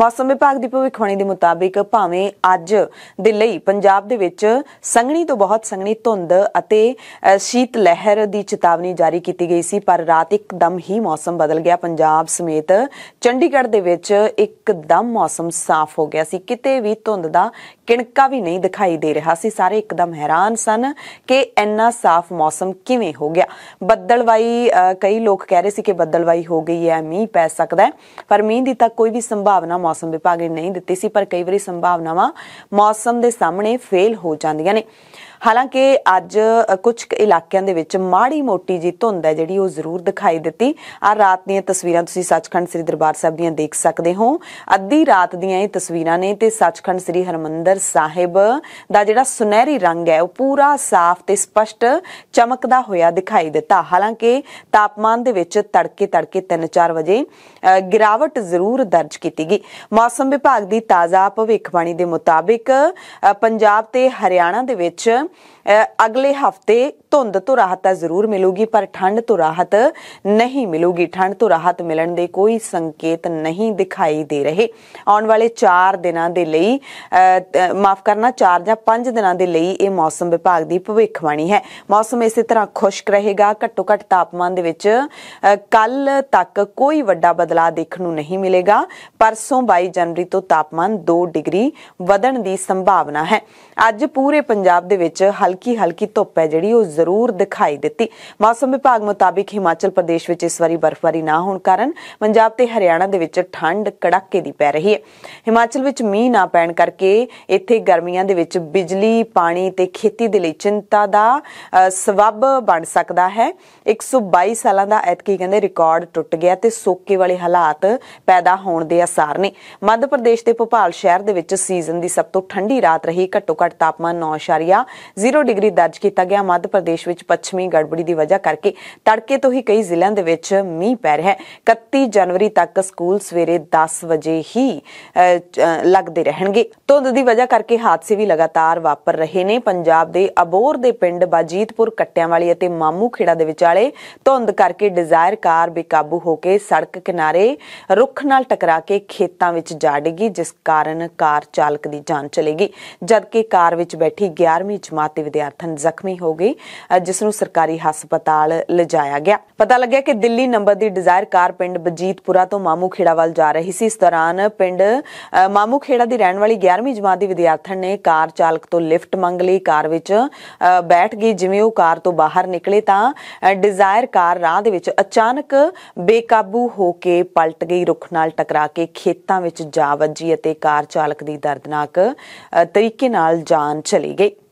ਮੌਸਮ ਵਿਭਾਗ ਦੀ ਭਵਿੱਖਬਾਣੀ ਦੇ ਮੁਤਾਬਿਕ ਭਾਵੇਂ ਅੱਜ ਦੇ ਲਈ ਪੰਜਾਬ ਦੇ ਵਿੱਚ ਸੰਘਣੀ ਤੋਂ ਬਹੁਤ ਸੰਘਣੀ ਧੁੰਦ ਅਤੇ ਸ਼ੀਤ ਲਹਿਰ ਦੀ ਚੇਤਾਵਨੀ ਜਾਰੀ ਕੀਤੀ ਗਈ ਸੀ ਪਰ ਰਾਤ ਇੱਕਦਮ ਹੀ ਮੌਸਮ ਬਦਲ ਗਿਆ ਪੰਜਾਬ ਸਮੇਤ ਚੰਡੀਗੜ੍ਹ ਦੇ ਵਿੱਚ ਇੱਕਦਮ ਮੌਸਮ ਸਾਫ਼ ਹੋ ਗਿਆ ਸੀ ਕਿਤੇ ਵੀ ਧੁੰਦ ਦਾ ਕਿਣਕਾ ਵੀ ਨਹੀਂ ਦਿਖਾਈ ਦੇ ਰਿਹਾ ਸੀ ਸਾਰੇ ਇੱਕਦਮ ਹੈਰਾਨ ਸਨ ਕਿ ਇੰਨਾ ਸਾਫ਼ ਮੌਸਮ ਕਿਵੇਂ ਹੋ ਗਿਆ ਬੱਦਲਵਾਈ ਕਈ ਲੋਕ ਕਹਿ ਰਹੇ ਸੀ ਕਿ ਬੱਦਲਵਾਈ ਹੋ ਗਈ ਹੈ ਮੀਂਹ ਪੈ ਸਕਦਾ ਹੈ ਪਰ ਮੀਂਹ ਦੀ ਤਾਂ ਕੋਈ ਵੀ ਸੰਭਾਵਨਾ ਮੌਸਮ ਵਿਭਾਗ ਨੇ ਨਹੀਂ ਦਿੱਤੀ ਸੀ ਪਰ ਕਈ ਵਾਰੀ ਸੰਭਾਵਨਾਵਾਂ ਮੌਸਮ ਦੇ ਸਾਹਮਣੇ ਫੇਲ ਹੋ ਜਾਂਦੀਆਂ ਨੇ ਹਾਲਾਂਕਿ ਅੱਜ ਕੁਝ ਇਲਾਕਿਆਂ ਦੇ ਵਿੱਚ ਮਾੜੀ ਮੋਟੀ ਜੀ ਧੁੰਦ ਹੈ ਜਿਹੜੀ ਉਹ ਜ਼ਰੂਰ ਦਿਖਾਈ ਦਿੱਤੀ ਆ ਰਾਤ ਦੀਆਂ ਤਸਵੀਰਾਂ ਤੁਸੀਂ ਸੱਚਖੰਡ ਸ੍ਰੀ ਦਰਬਾਰ ਸਾਹਿਬ ਦੀਆਂ ਦੇਖ ਸਕਦੇ ਹੋ ਅੱਧੀ ਰਾਤ ਦੀਆਂ ਇਹ ਤਸਵੀਰਾਂ ਨੇ ਤੇ ਸੱਚਖੰਡ ਸ੍ਰੀ ਹਰਮੰਦਰ ਸਾਹਿਬ ਦਾ ਜਿਹੜਾ ਸੁਨਹਿਰੀ ਰੰਗ ਹੈ ਉਹ ਪੂਰਾ ਸਾਫ਼ ਤੇ ਸਪਸ਼ਟ ਚਮਕਦਾ ਹੋਇਆ ਦਿਖਾਈ ਦਿੱਤਾ ਹਾਲਾਂਕਿ ਤਾਪਮਾਨ ਦੇ ਵਿੱਚ ਤੜਕੇ ਤੜਕੇ 3-4 ਵਜੇ ਗਿਰਾਵਟ ਜ਼ਰੂਰ ਦਰਜ ਕੀਤੀ ਗਈ ਮੌਸਮ ਵਿਭਾਗ ਦੀ ਤਾਜ਼ਾ ਭਵਿੱਖਬਾਣੀ ਦੇ ਮੁਤਾਬਿਕ ਪੰਜਾਬ ਤੇ ਹਰਿਆਣਾ ਦੇ ਵਿੱਚ ਅਗਲੇ ਹਫਤੇ ਧੁੰਦ ਤੋਂ ਰਾਹਤ ਤਾਂ ਜ਼ਰੂਰ ਮਿਲੂਗੀ ਪਰ ਠੰਡ ਤੋਂ ਰਾਹਤ ਨਹੀਂ ਮਿਲੂਗੀ ਠੰਡ ਤੋਂ ਰਾਹਤ ਮਿਲਣ ਦੇ ਕੋਈ ਸੰਕੇਤ ਨਹੀਂ ਦਿਖਾਈ ਦੇ ਰਹੇ ਆਉਣ ਵਾਲੇ 4 ਦਿਨਾਂ ਦੇ ਲਈ ਮਾਫ ਕਰਨਾ 4 ਜਾਂ 5 ਦਿਨਾਂ ਦੇ ਲਈ ਇਹ ਮੌਸਮ ਵਿਭਾਗ ਦੀ ਭਵਿੱਖਬਾਣੀ ਹੈ ਮੌਸਮ ਇਸੇ ਤਰ੍ਹਾਂ ਖੁਸ਼ਕ ਰਹੇਗਾ ਘੱਟੋ ਘੱਟ ਤਾਪਮਾਨ ਦੇ ਵਿੱਚ ਕੱਲ ਤੱਕ ਕੋਈ ਵੱਡਾ ਬਦਲਾਅ ਦੇਖਣ ਨੂੰ ਨਹੀਂ ਮਿਲੇਗਾ ਪਰਸੋਂ 22 ਜਨਵਰੀ ਤੋਂ ਤਾਪਮਾਨ 2 ਡਿਗਰੀ ਵਧਣ ਦੀ ਸੰਭਾਵਨਾ ਹੈ ਅੱਜ ਪੂਰੇ ਪੰਜਾਬ ਦੇ ਵਿੱਚ ਹਲਕੀ ਹਲਕੀ ਧੁੱਪ ਹੈ ਜਿਹੜੀ ਉਹ ਜ਼ਰੂਰ ਦਿਖਾਈ ਦਿੱਤੀ ਮੌਸਮ ਵਿਭਾਗ ਮੁਤਾਬਿਕ ਹਿਮਾਚਲ ਪ੍ਰਦੇਸ਼ ਵਿੱਚ ਇਸ ਵਾਰੀ ਬਰਫ਼ਬਾਰੀ ਨਾ ਹੋਣ ਕਾਰਨ ਪੰਜਾਬ ਤੇ ਹਰਿਆਣਾ ਦੇ ਵਿੱਚ ਠੰਡ ਕੜਾਕੇ ਦੀ ਪੈ ਰਹੀ ਹੈ ਹਿਮਾਚਲ ਵਿੱਚ ਮੀਂਹ ਨਾ ਪੈਣ ਕਰਕੇ ਇੱਥੇ ਗਰਮੀਆਂ ਦੇ ਵਿੱਚ ਬਿਜਲੀ ਪਾਣੀ ਤੇ ਖੇਤੀ ਦੇ ਲਈ ਚਿੰਤਾ ਦਾ ਸਬਬ ਬਣ ਸਕਦਾ ਹੈ 122 ਸਾਲਾਂ ਦਾ ਐਤਕੀ ਕਹਿੰਦੇ ਰਿਕਾਰਡ ਟੁੱਟ ਗਿਆ ਤੇ ਸੋਕੇ ਵਾਲੇ ਹਾਲਾਤ ਪੈਦਾ ਹੋਣ ਦੇ ਅਸਾਰ ਨੇ ਮੱਧ ਪ੍ਰਦੇਸ਼ ਦੇ ਭੋਪਾਲ ਸ਼ਹਿਰ ਦੇ ਵਿੱਚ ਸੀਜ਼ਨ ਦੀ ਸਭ ਤੋਂ ਠੰਡੀ ਰਾਤ ਰਹੀ ਘੱਟੋ ਘੱਟ ਤਾਪਮਾਨ 9.4 0 ਡਿਗਰੀ ਦਰਜ ਕੀਤਾ ਗਿਆ ਮੱਧ ਪ੍ਰਦੇਸ਼ ਵਿੱਚ ਪੱਛਮੀ ਗੜਬੜੀ ਦੀ ਵਜ੍ਹਾ ਕਰਕੇ ਤੜਕੇ ਤੋਂ ਹੀ ਕਈ ਜ਼ਿਲ੍ਹਿਆਂ ਦੇ ਵਿੱਚ ਮੀਂਹ ਪੈ ਰਿਹਾ ਹੈ 31 ਜਨਵਰੀ ਤੱਕ ਸਕੂਲ ਸਵੇਰੇ 10 ਵਜੇ ਹੀ ਲੱਗਦੇ ਰਹਿਣਗੇ ਧੁੰਦ ਦੀ ਵਜ੍ਹਾ ਕਰਕੇ ਹਾਦਸੇ ਵੀ ਲਗਾਤਾਰ ਵਾਪਰ ਰਹੇ ਨੇ ਪੰਜਾਬ ਦੇ ਅਬੋਰ ਦੇ ਪਿੰਡ ਬਾਜੀਤਪੁਰ ਵਾਲੀ ਅਤੇ ਮਾਮੂ ਖੇੜਾ ਦੇ ਵਿਚਾਲੇ ਧੁੰਦ ਕਰਕੇ ਡਿਜ਼ਾਇਰ ਕਾਰ ਬੇਕਾਬੂ ਹੋ ਕੇ ਸੜਕ ਕਿਨਾਰੇ ਰੁੱਖ ਨਾਲ ਟਕਰਾ ਕੇ ਖੇਤਾਂ ਵਿੱਚ ਜਾ ਡਿੱਗੀ ਜਿਸ ਕਾਰਨ ਕਾਰ ਚਾਲਕ ਦੀ ਜਾਨ ਚਲੇਗੀ ਗਈ ਜਦਕਿ ਕਾਰ ਵਿੱਚ ਬੈਠੀ 11ਵੀਂ ਜਮਾਤ ਦੇ ਵਿਦਿਆਰਥਣ ਜ਼ਖਮੀ ਹੋ ਗਈ ਜਿਸ ਨੂੰ ਸਰਕਾਰੀ ਹਸਪਤਾਲ ਲਿਜਾਇਆ ਗਿਆ ਪਤਾ ਲੱਗਿਆ ਕਿ ਦਿੱਲੀ ਨੰਬਰ ਦੀ ਡਿਜ਼ਾਇਰ ਕਾਰ ਪਿੰਡ ਬਜੀਤਪੁਰਾ ਤੋਂ ਮਾਮੂਖੇੜਾ ਵੱਲ ਜਾ ਰਹੀ ਸੀ ਇਸ ਦੌਰਾਨ ਪਿੰਡ ਮਾਮੂਖੇੜਾ ਖੇੜਾ ਦੀ ਰਹਿਣ ਵਾਲੀ 11ਵੀਂ ਜਮਾਤ ਦੀ ਵਿਦਿਆਰਥਣ ਨੇ ਕਾਰ ਚਾਲਕ ਤੋਂ ਲਿਫਟ ਮੰਗ ਲਈ ਕਾਰ ਵਿੱਚ ਬੈਠ ਗਈ ਜਿਵੇਂ ਉਹ ਕਾਰ ਤੋਂ ਬਾਹਰ ਨਿਕਲੇ ਤਾਂ ਡਿਜ਼ਾਇਰ ਕਾਰ ਰਾਹ ਦੇ ਵਿੱਚ ਅਚਾਨਕ ਬੇਕਾਬੂ ਹੋ ਕੇ ਪਲਟ ਗਈ ਰੁੱਖ ਨਾਲ ਟਕਰਾ ਕੇ ਖੇਤਾਂ ਵਿੱਚ ਜਾ ਵੱਜੀ ਅਤੇ ਕਾਰ ਚਾਲਕ ਦੀ ਦਰਦਨਾਕ ਤਰੀਕੇ ਨਾਲ ਜਾਨ ਚਲੀ ਗਈ